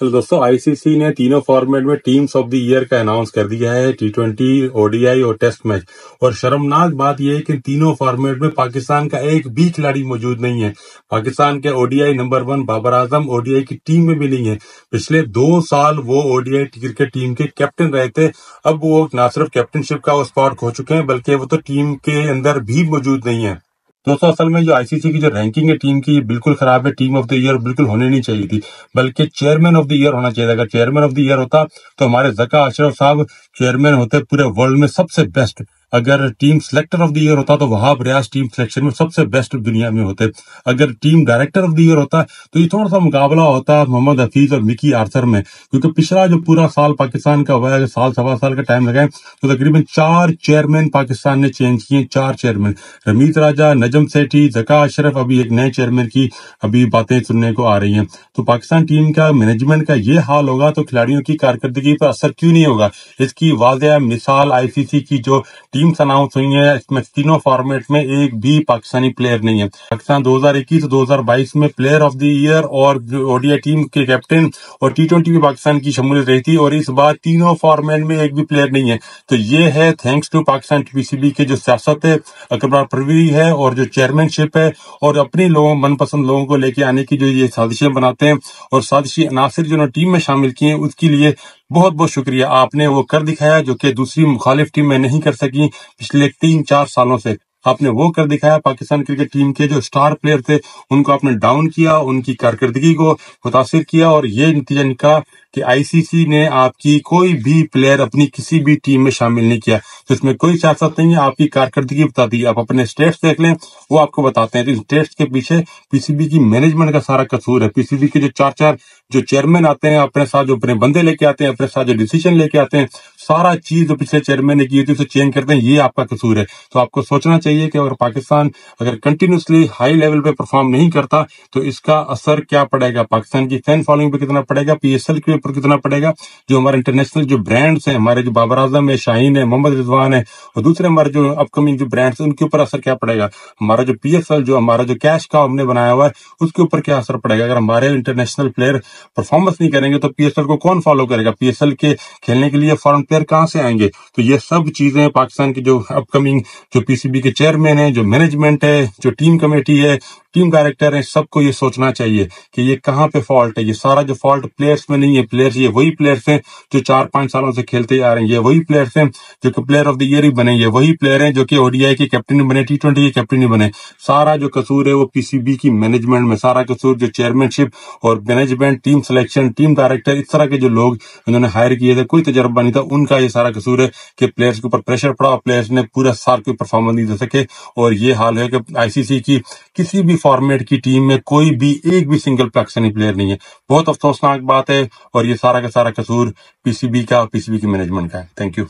hello दोस्तों ICC ने तीनों फॉर्मेट में टीम्स ऑफ द ईयर का अनाउंस कर दिया है टी ट्वेंटी ओडीआई और टेस्ट मैच और शर्मनाक बात यह है कि तीनों फॉर्मेट में पाकिस्तान का एक भी खिलाड़ी मौजूद नहीं है पाकिस्तान के ODI number one Babar Azam ODI की टीम में भी नहीं है पिछले दो साल वो ओडीआई क्रिकेट टीम के कैप्टन रहे थे अब वो ना सिर्फ कैप्टनशिप का स्पॉट खो चुके हैं बल्कि वो तो टीम के अंदर भी मौजूद नहीं है दोस्तों असल में जो आईसीसी की जो रैंकिंग है टीम की बिल्कुल खराब है टीम ऑफ द ईयर बिल्कुल होनी नहीं चाहिए थी बल्कि चेयरमैन ऑफ द ईयर होना चाहिए अगर चेयरमैन ऑफ द ईयर होता तो हमारे जका अशरफ साहब चेयरमैन होते पूरे वर्ल्ड में सबसे बेस्ट अगर team selector of the year होता तो वहाब रियाज टीम सिलेक्शन में सबसे बेस्ट दुनिया में होते अगर team director of the year होता तो ये थोड़ा सा मुकाबला होता मोहम्मद हफीज और मिकी आर्थर में क्योंकि पिछला जो पूरा साल पाकिस्तान का हुआ है साल सवा साल का टाइम लगाए तो तकरीबन चार चेयरमैन पाकिस्तान ने चेंज किए चार चेयरमैन रमीत राजा नजम सेठी जका अशरफ अभी एक नए चेयरमैन की अभी बातें सुनने को आ रही है तो पाकिस्तान टीम का मैनेजमेंट का ये हाल होगा तो खिलाड़ियों की कारकर्दगी पर असर क्यों नहीं होगा इसकी वाजह मिसाल आईसीसी की जो टीम टीम्स अनाउंस हुई हैं इसमें तीनों फॉर्मेट में एक भी पाकिस्तानी प्लेयर नहीं है पाकिस्तान 2021 2022 में प्लेयर ऑफ द ईयर और ओडिया टीम के कैप्टन और टी ट्वेंटी भी पाकिस्तान की शमूलियत रही थी और इस बार तीनों फॉर्मेट में एक भी प्लेयर नहीं है तो ये है थैंक्स टू पाकिस्तान टीपीसीबी के जो सियासत है अकबर परवी है और जो चेयरमैनशिप है और अपने लोगों मनपसंद लोगों को लेके आने की जो ये साजिशें बनाते हैं और साजिशी अनासर जो टीम में शामिल किए उसके लिए बहुत बहुत शुक्रिया आपने वो कर दिखाया जो कि दूसरी मुखालिफ टीम में नहीं कर सकी पिछले तीन चार सालों से आपने वो कर दिखाया पाकिस्तान क्रिकेट टीम के जो स्टार प्लेयर थे उनको आपने डाउन किया उनकी कारकर्दगी को मुतासर किया और ये नतीजा निकला कि आईसीसी ने आपकी कोई भी प्लेयर अपनी किसी भी टीम में शामिल नहीं किया तो इसमें कोई सियासत नहीं है आपकी कारकर्दगी बता दी आप अपने स्टेट्स देख लें वो आपको बताते हैं तो स्टेट्स के पीछे पीसीबी की मैनेजमेंट का सारा कसूर है पीसीबी के जो चार चार जो चेयरमैन आते हैं अपने साथ जो अपने बंदे लेके आते हैं अपने साथ जो डिसीजन लेके आते हैं सारा चीज जो पिछले चेयरमैन ने की थी उसे चेंज करते हैं ये आपका कसूर है तो आपको सोचना चाहिए कि अगर पाकिस्तान अगर कंटिन्यूसली हाई लेवल पे परफॉर्म नहीं करता तो इसका असर क्या पड़ेगा पाकिस्तान की फैन फॉलोइंग पे कितना पड़ेगा पीएसएल के ऊपर कितना पड़ेगा जो हमारे इंटरनेशनल जो ब्रांड्स हैं हमारे जो बाबर आजम है शाहीन है मोहम्मद रिजवान है और दूसरे हमारे जो अपकमिंग जो ब्रांड्स हैं उनके ऊपर असर क्या पड़ेगा हमारा जो पीएसएल जो हमारा जो कैश का हमने बनाया हुआ है उसके ऊपर क्या असर पड़ेगा अगर हमारे इंटरनेशनल प्लेयर परफॉर्मेंस नहीं करेंगे तो पीएसएल को कौन फॉलो करेगा पीएसएल के खेलने के लिए फॉरन प्लेयर कहाँ से आएंगे तो ये सब चीजें पाकिस्तान की जो अपकमिंग जो पीसीबी के चेयरमैन है जो मैनेजमेंट है जो टीम कमेटी है टीम डायरेक्टर है सबको ये सोचना चाहिए कि ये कहाँ पे फॉल्ट है ये सारा जो फॉल्ट प्लेयर्स में नहीं है प्लेयर्स ये वही प्लेयर्स हैं जो चार पांच सालों से खेलते आ रहे हैं ये वही प्लेयर्स हैं जो कि प्लेयर ऑफ द ईयर ही बने ये वही प्लेयर हैं जो कि ओडीआई के कैप्टन बने टी ट्वेंटी के कैप्टन बने सारा जो कसूर है वो पीसीबी की मैनेजमेंट में सारा कसूर जो चेयरमैनशिप और management team selection team director इस तरह के जो लोग उन्होंने हायर किए थे कोई तजर्बा नहीं था उन उनका ये सारा कसूर है कि प्लेयर्स के ऊपर प्रेशर पड़ा प्लेयर्स ने पूरा साल कोई परफॉर्मेंस नहीं दे सके और ये हाल है कि आईसीसी की किसी भी फॉर्मेट की टीम में कोई भी एक भी सिंगल पाकिस्तानी प्लेयर नहीं है बहुत अफसोसनाक बात है और ये सारा का सारा कसूर पीसीबी का पीसीबी की मैनेजमेंट का है थैंक यू